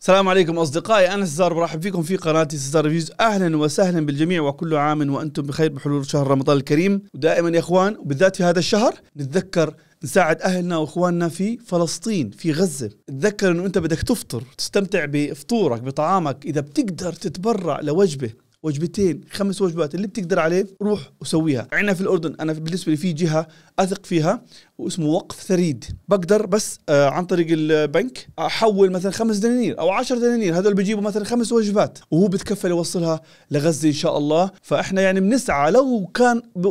السلام عليكم اصدقائي انا سزار برحب فيكم في قناه سزار ريفيوز اهلا وسهلا بالجميع وكل عام وانتم بخير بحلول شهر رمضان الكريم ودائما يا اخوان وبالذات في هذا الشهر نتذكر نساعد اهلنا واخواننا في فلسطين في غزه تذكر انه انت بدك تفطر تستمتع بفطورك بطعامك اذا بتقدر تتبرع لوجبه وجبتين خمس وجبات اللي بتقدر عليه روح وسويها عندنا في الاردن انا بالنسبه لي في جهه اثق فيها واسمه وقف ثريد بقدر بس آه عن طريق البنك احول مثلا خمس دنانير او عشر دنانير هذول بيجيبوا مثلا خمس وجبات وهو بتكفل يوصلها لغزه ان شاء الله فاحنا يعني بنسعى لو كان ب...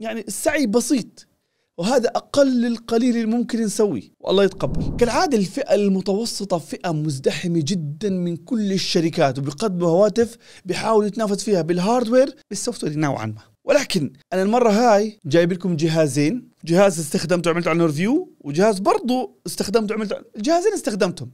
يعني السعي بسيط وهذا اقل القليل الممكن نسويه والله يتقبل كالعاده الفئه المتوسطه فئه مزدحمه جدا من كل الشركات وبيقدموا هواتف بيحاولوا يتنافس فيها بالهاردوير بالسوفت وير نوعا ما ولكن انا المره هاي جايب لكم جهازين جهاز استخدمته عملت عنه ريفيو وجهاز برضه استخدمته عملت الجهازين استخدمتهم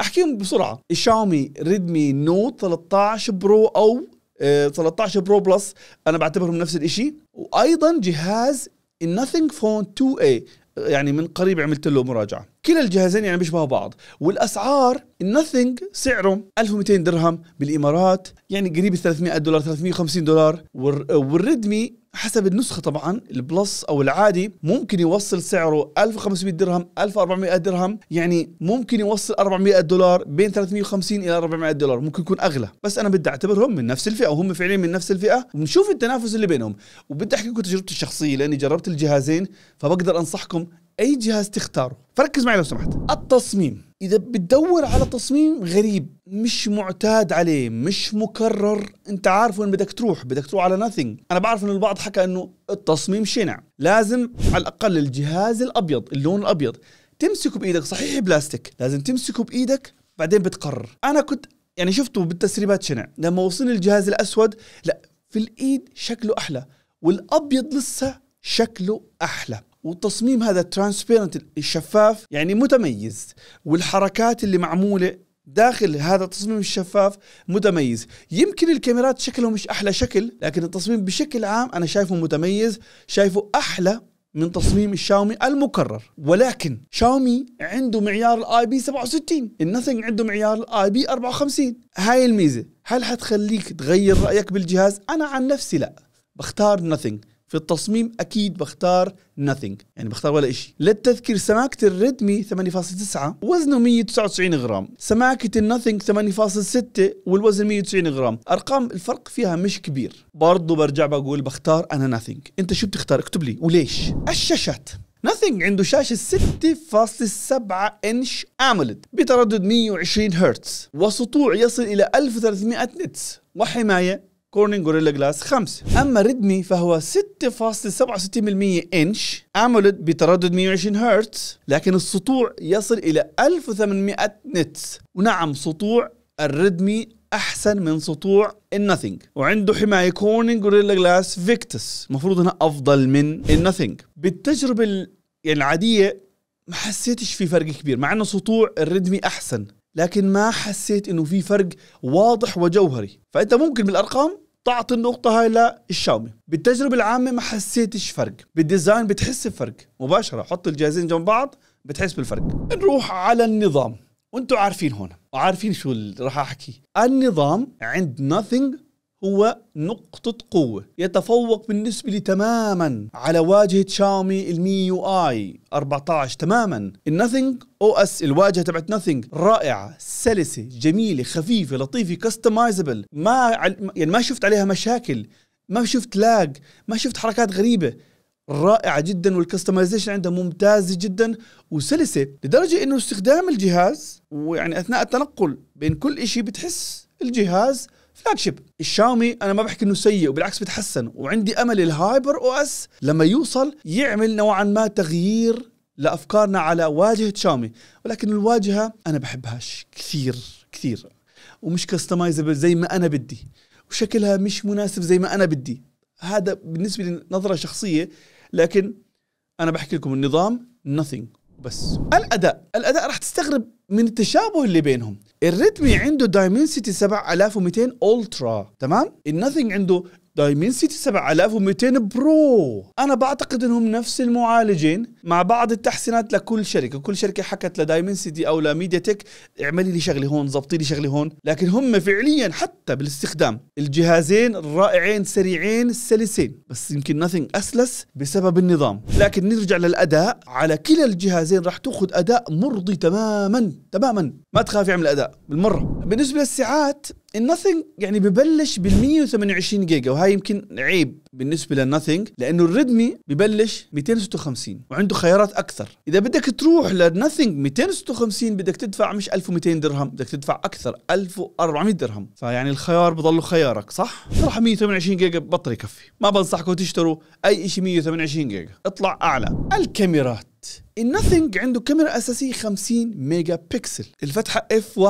احكيهم بسرعه الشاومي ريدمي نوت 13 برو او 13 برو بلس انا بعتبرهم نفس الشيء وايضا جهاز in nothing phone 2A يعني من قريب عملت له مراجعه كلا الجهازين يعني بيشبهوا بعض والاسعار النثينج سعره 1200 درهم بالامارات يعني قريب 300 دولار 350 دولار والريدمي حسب النسخه طبعا البلس او العادي ممكن يوصل سعره 1500 درهم 1400 درهم يعني ممكن يوصل 400 دولار بين 350 الى 400 دولار ممكن يكون اغلى بس انا بدي اعتبرهم من نفس الفئه وهم فعليا من نفس الفئه ونشوف التنافس اللي بينهم وبدي احكي لكم تجربتي الشخصيه لاني جربت الجهازين فبقدر انصحكم اي جهاز تختاروا فركز معي لو سمحت التصميم اذا بتدور على تصميم غريب مش معتاد عليه مش مكرر انت عارف وين بدك تروح بدك تروح على ناثينج انا بعرف ان البعض حكى انه التصميم شنع لازم على الاقل الجهاز الابيض اللون الابيض تمسكه بايدك صحيح بلاستيك لازم تمسكه بايدك بعدين بتقرر انا كنت يعني شفته بالتسريبات شنع لما وصلني الجهاز الاسود لا في الايد شكله احلى والابيض لسه شكله احلى والتصميم هذا الترانسبيرنت الشفاف يعني متميز والحركات اللي معموله داخل هذا التصميم الشفاف متميز يمكن الكاميرات شكله مش احلى شكل لكن التصميم بشكل عام انا شايفه متميز شايفه احلى من تصميم الشاومي المكرر ولكن شاومي عنده معيار الاي بي 67 النثينج عنده معيار الاي بي 54 هاي الميزه هل حتخليك تغير رايك بالجهاز انا عن نفسي لا بختار نثينج في التصميم اكيد بختار nothing يعني بختار ولا شيء للتذكير سماكه الريدمي 8.9 وزنه 199 غرام سماكه النثينج 8.6 والوزن 190 غرام ارقام الفرق فيها مش كبير برضه برجع بقول بختار انا nothing انت شو بتختار اكتب لي وليش الشاشات ناثينج عنده شاشة 6.7 انش امولد بتردد 120 هرتز وسطوع يصل إلى 1300 نتس وحماية كورنين غوريلا جلاس 5 اما ريدمي فهو 6.67% انش امولد بتردد 120 هرتز لكن السطوع يصل الى 1800 نتس ونعم سطوع الريدمي احسن من سطوع النثينج وعنده حمايه كورنين غوريلا جلاس فيكتس المفروض انها افضل من النثينج بالتجربه العاديه ما حسيتش في فرق كبير مع انه سطوع الريدمي احسن لكن ما حسيت انه في فرق واضح وجوهري فانت ممكن بالارقام تعطي النقطة هاي للشاومي بالتجربة العامة ما حسيتش فرق بالديزاين بتحس بفرق مباشرة حط الجهازين جنب بعض بتحس بالفرق نروح على النظام وانتم عارفين هون وعارفين شو اللي راح احكي النظام عند nothing هو نقطة قوة يتفوق بالنسبة لي تماما على واجهة شاومي المي يو اي 14 تماما النثينج او اس الواجهة تبعت نثينج رائعة سلسة جميلة خفيفة لطيفة كستمايزبل ما يعني ما شفت عليها مشاكل ما شفت لاج ما شفت حركات غريبة رائعة جدا والكستمايزيشن عندها ممتازة جدا وسلسة لدرجة انه استخدام الجهاز ويعني اثناء التنقل بين كل اشي بتحس الجهاز فلاج شيب الشاومي انا ما بحكي انه سيء وبالعكس بتحسن وعندي امل الهايبر او اس لما يوصل يعمل نوعا ما تغيير لافكارنا على واجهه شاومي ولكن الواجهه انا بحبهاش كثير كثير ومش كستمايزبل زي ما انا بدي وشكلها مش مناسب زي ما انا بدي هذا بالنسبه لي نظره شخصيه لكن انا بحكي لكم النظام nothing بس الاداء الاداء راح تستغرب من التشابه اللي بينهم الريتمي عنده دايمنسيتي 7200 الترا تمام النثينج عنده سيتي 7200 برو انا بعتقد انهم نفس المعالجين مع بعض التحسينات لكل شركه كل شركه حكت سيتي او لميديا تك اعملي لي شغله هون ظبطي لي شغله هون لكن هم فعليا حتى بالاستخدام الجهازين الرائعين سريعين سلسين بس يمكن نثينج اسلس بسبب النظام لكن نرجع للاداء على كلا الجهازين راح تاخذ اداء مرضي تماما تماما ما تخاف يعمل اداء بالمره بالنسبه للساعات النثينج يعني ببلش بال 128 جيجا وهاي يمكن عيب بالنسبه للنثينج لانه الريدمي ببلش 256 وعنده خيارات اكثر اذا بدك تروح للنثينج 256 بدك تدفع مش 1200 درهم بدك تدفع اكثر 1400 درهم فيعني الخيار بضله خيارك صح صراحه 128 جيجا بطل يكفي ما بنصحكم تشتروا اي شيء 128 جيجا اطلع اعلى الكاميرات النثينج عنده كاميرا اساسيه 50 ميجا بكسل الفتحه اف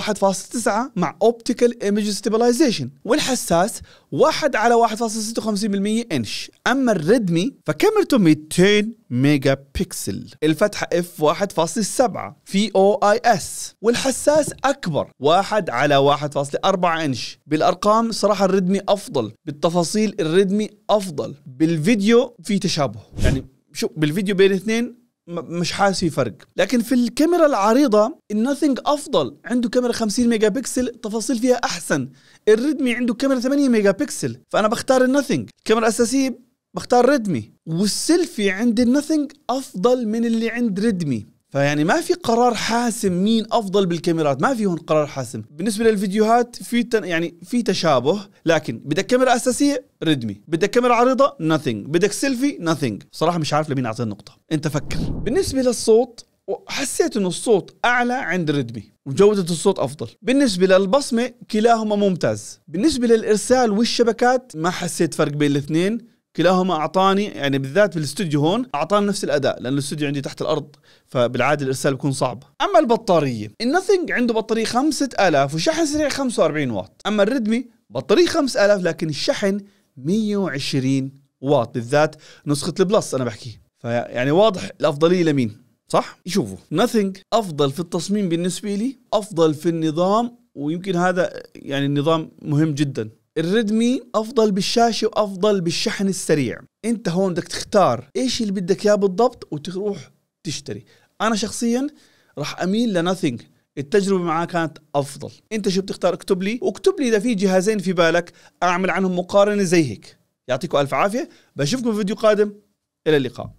1.9 مع اوبتيكال ايمج ستابلايزيشن والحساس 1 على 1.56% انش اما الريدمي فكاميرته 200 ميجا بكسل الفتحة اف 1.7 في او اي اس والحساس اكبر 1 على 1.4 انش بالارقام صراحة الريدمي افضل بالتفاصيل الريدمي افضل بالفيديو في تشابه يعني شوف بالفيديو بين اثنين مش حاسس في فرق لكن في الكاميرا العريضه الناثينج افضل عنده كاميرا 50 ميجا بكسل تفاصيل فيها احسن الريدمي عنده كاميرا 8 ميجا بكسل فانا بختار الناثينج الكاميرا الاساسيه بختار ريدمي والسيلفي عند الناثينج افضل من اللي عند ريدمي فيعني ما في قرار حاسم مين افضل بالكاميرات ما في هون قرار حاسم بالنسبه للفيديوهات في تن يعني في تشابه لكن بدك كاميرا اساسيه ريدمي بدك كاميرا عريضه نثينج بدك سيلفي نثينج صراحه مش عارف لمين اعطي النقطه انت فكر بالنسبه للصوت حسيت انه الصوت اعلى عند ريدمي وجودة الصوت أفضل بالنسبة للبصمة كلاهما ممتاز بالنسبة للإرسال والشبكات ما حسيت فرق بين الاثنين كلاهما اعطاني يعني بالذات في الاستوديو هون اعطاني نفس الاداء لان الاستوديو عندي تحت الارض فبالعاده الارسال بيكون صعب اما البطاريه النثينج عنده بطاريه 5000 وشحن سريع 45 واط اما الريدمي بطاريه 5000 لكن الشحن 120 واط بالذات نسخه البلس انا بحكي فيعني واضح الافضليه لمين صح شوفوا نثينج افضل في التصميم بالنسبه لي افضل في النظام ويمكن هذا يعني النظام مهم جدا الريدمي افضل بالشاشه وافضل بالشحن السريع انت هون بدك تختار ايش اللي بدك اياه بالضبط وتروح تشتري انا شخصيا راح اميل لناثينج التجربه معاه كانت افضل انت شو بتختار اكتب لي واكتب لي اذا في جهازين في بالك اعمل عنهم مقارنه زي هيك يعطيكم الف عافيه بشوفكم في فيديو قادم الى اللقاء